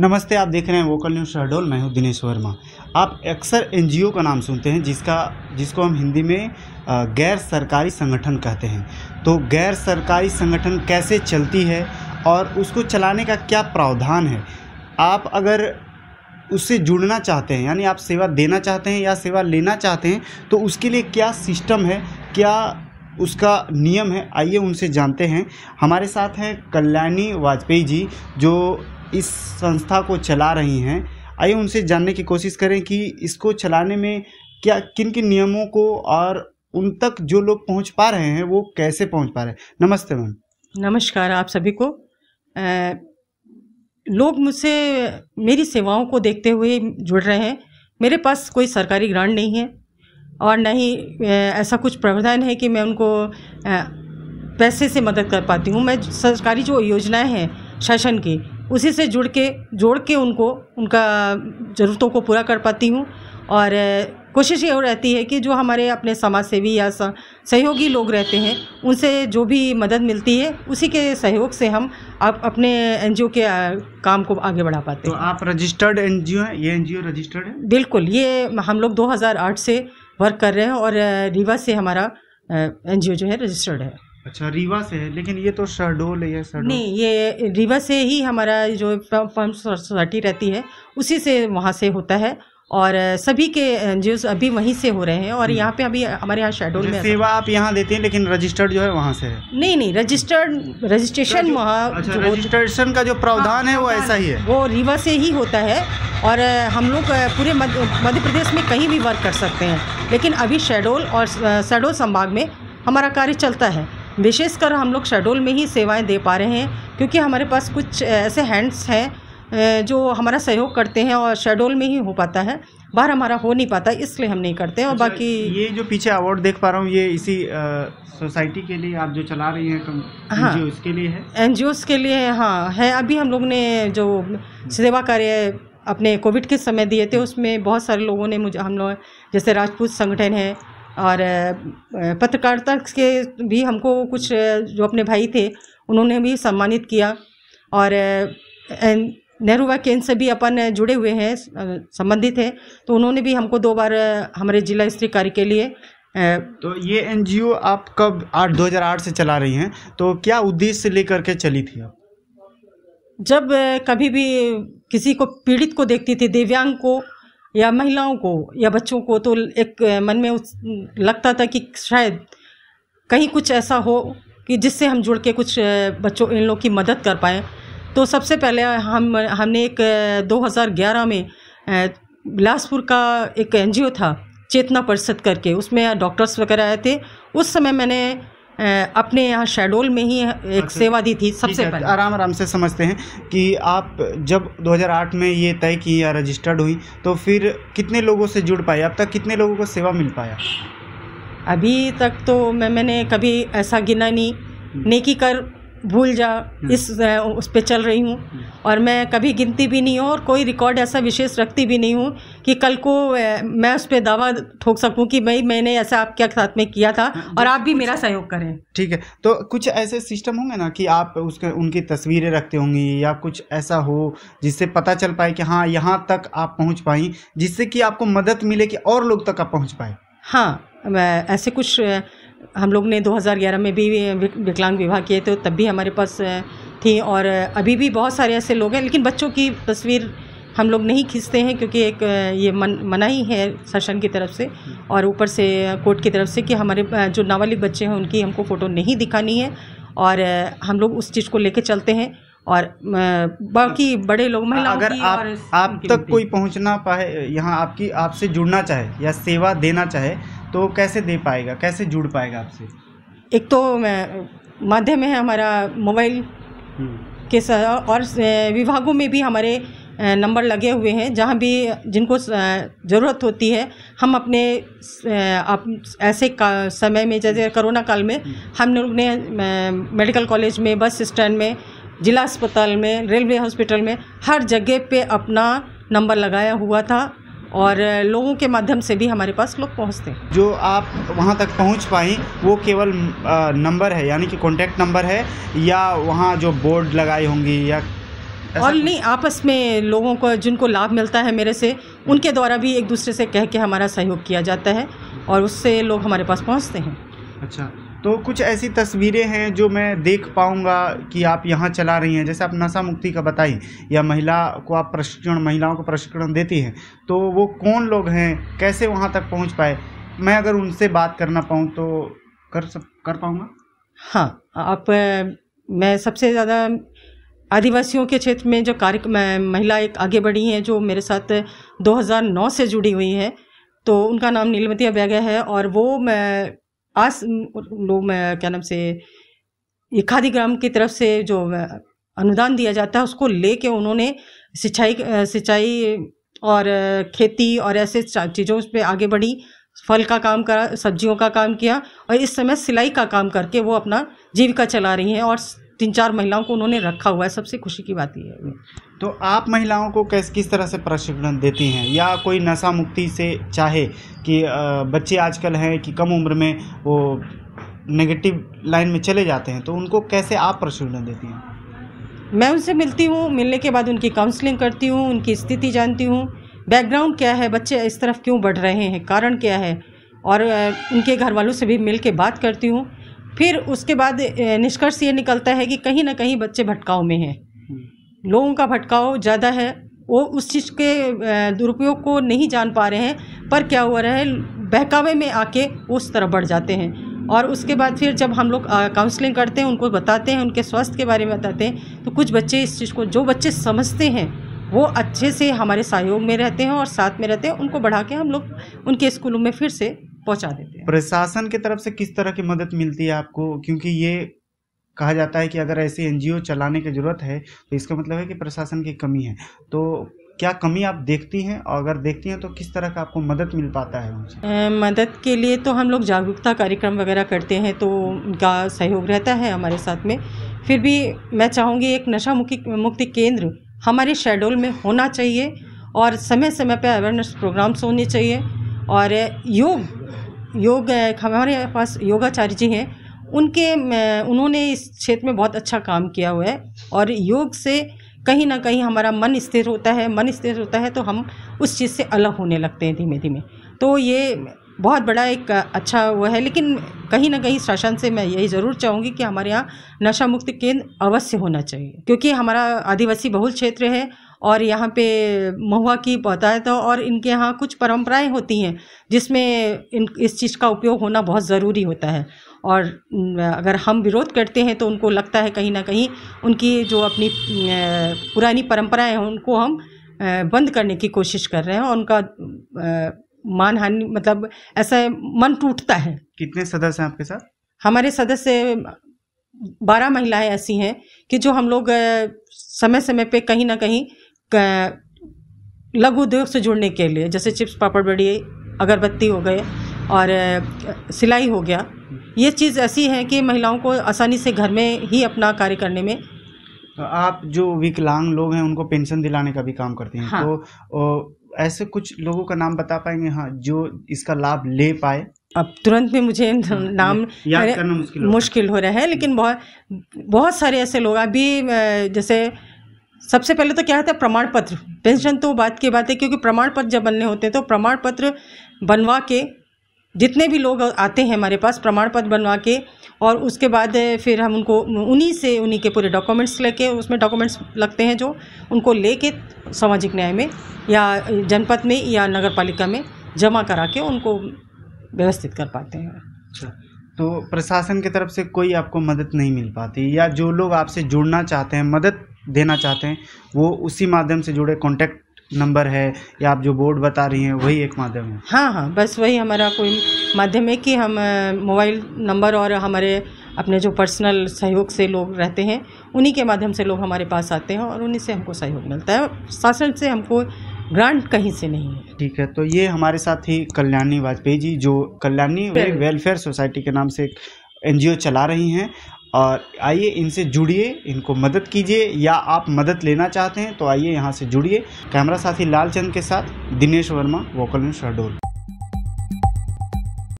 नमस्ते आप देख रहे हैं वोकल न्यूज़ शहडोल मैं हूं दिनेश वर्मा आप अक्सर एनजीओ का नाम सुनते हैं जिसका जिसको हम हिंदी में गैर सरकारी संगठन कहते हैं तो गैर सरकारी संगठन कैसे चलती है और उसको चलाने का क्या प्रावधान है आप अगर उससे जुड़ना चाहते हैं यानी आप सेवा देना चाहते हैं या सेवा लेना चाहते हैं तो उसके लिए क्या सिस्टम है क्या उसका नियम है आइए उनसे जानते हैं हमारे साथ हैं कल्याणी वाजपेयी जी जो इस संस्था को चला रही हैं आइए उनसे जानने की कोशिश करें कि इसको चलाने में क्या किन किन नियमों को और उन तक जो लोग पहुंच पा रहे हैं वो कैसे पहुंच पा रहे हैं नमस्ते मैम नमस्कार आप सभी को आ, लोग मुझसे मेरी सेवाओं को देखते हुए जुड़ रहे हैं मेरे पास कोई सरकारी ग्रांट नहीं है और ना ही ऐसा कुछ प्रावधान है कि मैं उनको पैसे से मदद कर पाती हूँ मैं सरकारी जो योजनाएं हैं शासन की उसी से जुड़ के जोड़ के उनको उनका ज़रूरतों को पूरा कर पाती हूँ और कोशिश ये रहती है कि जो हमारे अपने समाज सेवी या सहयोगी लोग रहते हैं उनसे जो भी मदद मिलती है उसी के सहयोग से हम आप अपने एन के काम को आगे बढ़ा पाते तो हैं तो आप रजिस्टर्ड एन जी हैं ये एन रजिस्टर्ड है बिल्कुल ये हम लोग 2008 से वर्क कर रहे हैं और रीवा से हमारा एन जो है रजिस्टर्ड है अच्छा रीवा से है लेकिन ये तो शहडोल है शहडोल नहीं ये रीवा से ही हमारा जो फर्म सोसाइटी रहती है उसी से वहाँ से होता है और सभी के जो अभी वहीं से हो रहे हैं और हम्म। यहाँ पे अभी हमारे यहाँ शेड्यूल अच्छा, में सेवा आप यहाँ देते हैं लेकिन रजिस्टर्ड जो है वहाँ से है नहीं नहीं रजिस्टर्ड रजिस्ट्रेशन वहाँ अच्छा, रजिस्ट्रेशन का जो प्रावधान है वो हाँ, ऐसा ही है वो रीवा से ही होता है और हम लोग पूरे मध्य प्रदेश में कहीं भी वर्क कर सकते हैं लेकिन अभी शेडोल और शेड्यूल संभाग में हमारा कार्य चलता है विशेषकर हम लोग शेड्यूल में ही सेवाएं दे पा रहे हैं क्योंकि हमारे पास कुछ ऐसे हैंड्स हैं जो हमारा सहयोग करते हैं और शेड्यूल में ही हो पाता है बाहर हमारा हो नहीं पाता इसलिए हम नहीं करते और अच्छा, बाकी ये जो पीछे अवार्ड देख पा रहा हूँ ये इसी सोसाइटी के लिए आप जो चला रही हैं तो हाँ उसके लिए है एन के लिए हाँ है अभी हम लोग ने जो सेवा कार्य अपने कोविड के समय दिए थे उसमें बहुत सारे लोगों ने मुझे हम लोग जैसे राजपूत संगठन है और पत्रकारिता के भी हमको कुछ जो अपने भाई थे उन्होंने भी सम्मानित किया और नेहरू व केंद्र से भी अपन जुड़े हुए हैं संबंधित हैं तो उन्होंने भी हमको दो बार हमारे जिला स्तरीय कार्य के लिए तो ये एनजीओ आप कब आठ दो हज़ार आठ से चला रही हैं तो क्या उद्देश्य लेकर के चली थी आप जब कभी भी किसी को पीड़ित को देखती थी दिव्यांग को या महिलाओं को या बच्चों को तो एक मन में लगता था कि शायद कहीं कुछ ऐसा हो कि जिससे हम जुड़ के कुछ बच्चों इन लोगों की मदद कर पाएँ तो सबसे पहले हम हमने एक 2011 में बिलासपुर का एक एनजीओ था चेतना परिषद करके उसमें डॉक्टर्स वगैरह आए थे उस समय मैंने अपने यहाँ शेडोल में ही एक अच्छा। सेवा दी थी सबसे पहले आराम आराम से समझते हैं कि आप जब 2008 में ये तय की या रजिस्टर्ड हुई तो फिर कितने लोगों से जुड़ पाए अब तक कितने लोगों को सेवा मिल पाया अभी तक तो मैं मैंने कभी ऐसा गिना नहीं हम्म। नेकी कर भूल जा हम्म। इस उस पर चल रही हूँ हम्म। और मैं कभी गिनती भी नहीं हूँ और कोई रिकॉर्ड ऐसा विशेष रखती भी नहीं हूँ कि कल को मैं उस पर दावा ठोक सकूँ कि भाई मैंने ऐसा आपके साथ में किया था हाँ, और तो आप भी मेरा सहयोग करें ठीक है तो कुछ ऐसे सिस्टम होंगे ना कि आप उसके उनकी तस्वीरें रखते होंगी या कुछ ऐसा हो जिससे पता चल पाए कि हाँ यहाँ तक आप पहुँच पाई जिससे कि आपको मदद मिले कि और लोग तक आप पहुँच पाए हाँ ऐसे कुछ हम लोग ने 2011 में भी विकलांग विवाह किए थे तब भी हमारे पास थी और अभी भी बहुत सारे ऐसे लोग हैं लेकिन बच्चों की तस्वीर हम लोग नहीं खींचते हैं क्योंकि एक ये मन मना ही है शासन की तरफ से और ऊपर से कोर्ट की तरफ से कि हमारे जो नाबालिग बच्चे हैं उनकी हमको फ़ोटो नहीं दिखानी है और हम लोग उस चीज़ को लेकर चलते हैं और बाकी बड़े लोग महिला अगर आप आप तक कोई पहुंचना पाए यहाँ आपकी आपसे जुड़ना चाहे या सेवा देना चाहे तो कैसे दे पाएगा कैसे जुड़ पाएगा आपसे एक तो माध्यम है हमारा मोबाइल हम्म। के और विभागों में भी हमारे नंबर लगे हुए हैं जहाँ भी जिनको ज़रूरत होती है हम अपने आप ऐसे समय में जैसे कोरोना काल में हम लोग ने मेडिकल कॉलेज में बस स्टैंड में जिला अस्पताल में रेलवे हॉस्पिटल में हर जगह पे अपना नंबर लगाया हुआ था और लोगों के माध्यम से भी हमारे पास लोग पहुंचते हैं जो आप वहां तक पहुंच पाई वो केवल नंबर है यानी कि कॉन्टैक्ट नंबर है या वहां जो बोर्ड लगाई होंगी या और नहीं आपस में लोगों को जिनको लाभ मिलता है मेरे से उनके द्वारा भी एक दूसरे से कह के हमारा सहयोग किया जाता है और उससे लोग हमारे पास पहुँचते हैं अच्छा तो कुछ ऐसी तस्वीरें हैं जो मैं देख पाऊँगा कि आप यहाँ चला रही हैं जैसे आप नशा मुक्ति का बताइए या महिला को आप प्रशिक्षण महिलाओं को प्रशिक्षण देती हैं तो वो कौन लोग हैं कैसे वहाँ तक पहुँच पाए मैं अगर उनसे बात करना पाऊँ तो कर सब कर पाऊँगा हाँ आप मैं सबसे ज़्यादा आदिवासियों के क्षेत्र में जो कार्य महिला एक आगे बढ़ी हैं जो मेरे साथ 2009 से जुड़ी हुई हैं तो उनका नाम नीलमतिया बैगा है और वो मैं आज लोग क्या नाम से ये ग्राम की तरफ से जो अनुदान दिया जाता है उसको लेके उन्होंने सिंचाई सिंचाई और खेती और ऐसे चीज़ों पे आगे बढ़ी फल का काम करा सब्जियों का काम किया और इस समय सिलाई का काम करके वो अपना जीविका चला रही हैं और तीन चार महिलाओं को उन्होंने रखा हुआ है सबसे खुशी की बात यह है तो आप महिलाओं को कैसे किस तरह से प्रशिक्षण देती हैं या कोई नशा मुक्ति से चाहे कि बच्चे आजकल हैं कि कम उम्र में वो नेगेटिव लाइन में चले जाते हैं तो उनको कैसे आप प्रशिक्षण देती हैं मैं उनसे मिलती हूँ मिलने के बाद उनकी काउंसलिंग करती हूँ उनकी स्थिति जानती हूँ बैकग्राउंड क्या है बच्चे इस तरफ क्यों बढ़ रहे हैं कारण क्या है और उनके घर वालों से भी मिल के बात करती हूँ फिर उसके बाद निष्कर्ष ये निकलता है कि कहीं ना कहीं बच्चे भटकाव में हैं लोगों का भटकाव ज़्यादा है वो उस चीज़ के दुरुपयोग को नहीं जान पा रहे हैं पर क्या हो रहा है बहकावे में आके उस तरफ बढ़ जाते हैं और उसके बाद फिर जब हम लोग काउंसलिंग करते हैं उनको बताते हैं उनके स्वास्थ्य के बारे में बताते हैं तो कुछ बच्चे इस चीज़ को जो बच्चे समझते हैं वो अच्छे से हमारे सहयोग में रहते हैं और साथ में रहते हैं उनको बढ़ा के हम लोग उनके स्कूलों में फिर से पहुंचा देते हैं प्रशासन की तरफ से किस तरह की मदद मिलती है आपको क्योंकि ये कहा जाता है कि अगर ऐसे एनजीओ चलाने की ज़रूरत है तो इसका मतलब है कि प्रशासन की कमी है तो क्या कमी आप देखती हैं और अगर देखती हैं तो किस तरह का आपको मदद मिल पाता है उनसे मदद के लिए तो हम लोग जागरूकता कार्यक्रम वगैरह करते हैं तो उनका सहयोग रहता है हमारे साथ में फिर भी मैं चाहूँगी एक नशा मुक्ति मुक्ति केंद्र हमारे शेड्यूल में होना चाहिए और समय समय पर अवेयरनेस प्रोग्राम्स होने चाहिए और योग योग हमारे पास योगाचार्य जी हैं उनके उन्होंने इस क्षेत्र में बहुत अच्छा काम किया हुआ है और योग से कहीं ना कहीं हमारा मन स्थिर होता है मन स्थिर होता है तो हम उस चीज़ से अलग होने लगते हैं धीमे धीमे तो ये बहुत बड़ा एक अच्छा वो है लेकिन कहीं ना कहीं शासन से मैं यही ज़रूर चाहूँगी कि हमारे यहाँ नशा मुक्त केंद्र अवश्य होना चाहिए क्योंकि हमारा आदिवासी बहुल क्षेत्र है और यहाँ पे महुआ की है तो और इनके यहाँ कुछ परंपराएं होती हैं जिसमें इन इस चीज़ का उपयोग होना बहुत ज़रूरी होता है और अगर हम विरोध करते हैं तो उनको लगता है कहीं ना कहीं उनकी जो अपनी पुरानी परंपराएं हैं उनको हम बंद करने की कोशिश कर रहे हैं और उनका मान हानि मतलब ऐसा मन टूटता है कितने सदस्य हैं आपके साथ हमारे सदस्य बारह महिलाएं ऐसी हैं कि जो हम लोग समय समय पे कहीं ना कहीं लघु उद्योग से जुड़ने के लिए जैसे चिप्स पापड़ बड़ी अगरबत्ती हो गए और सिलाई हो गया ये चीज़ ऐसी है कि महिलाओं को आसानी से घर में ही अपना कार्य करने में आप जो विकलांग लोग हैं उनको पेंशन दिलाने का भी काम करती हैं हाँ। तो ऐसे कुछ लोगों का नाम बता पाएंगे हाँ जो इसका लाभ ले पाए अब तुरंत में मुझे हाँ, नाम याद करना मुश्किल हो, मुश्किल हो रहा है लेकिन बहुत बहुत सारे ऐसे लोग अभी जैसे सबसे पहले तो क्या होता है प्रमाण पत्र पेंशन तो बात की बात है क्योंकि प्रमाण पत्र जब बनने होते हैं तो प्रमाण पत्र बनवा के जितने भी लोग आते हैं हमारे पास प्रमाण पत्र बनवा के और उसके बाद फिर हम उनको उन्हीं से उन्हीं के पूरे डॉक्यूमेंट्स लेके उसमें डॉक्यूमेंट्स लगते हैं जो उनको लेके सामाजिक न्याय में या जनपद में या नगर पालिका में जमा करा के उनको व्यवस्थित कर पाते हैं अच्छा तो प्रशासन की तरफ से कोई आपको मदद नहीं मिल पाती या जो लोग आपसे जुड़ना चाहते हैं मदद देना चाहते हैं वो उसी माध्यम से जुड़े कॉन्टैक्ट नंबर है या आप जो बोर्ड बता रही हैं वही एक माध्यम है हाँ हाँ बस वही हमारा कोई माध्यम है कि हम मोबाइल नंबर और हमारे अपने जो पर्सनल सहयोग से लोग रहते हैं उन्हीं के माध्यम से लोग हमारे पास आते हैं और उन्हीं से हमको सहयोग मिलता है शासन से हमको ग्रांट कहीं से नहीं है ठीक है तो ये हमारे साथ ही कल्याणी वाजपेयी जी जो कल्याणी वेलफेयर सोसाइटी के नाम से एक एनजीओ चला रही हैं और आइए इनसे जुड़िए इनको मदद कीजिए या आप मदद लेना चाहते हैं तो आइए यहाँ से जुड़िए कैमरा साथी लालचंद के साथ दिनेश वर्मा वोकल एंड शहडोल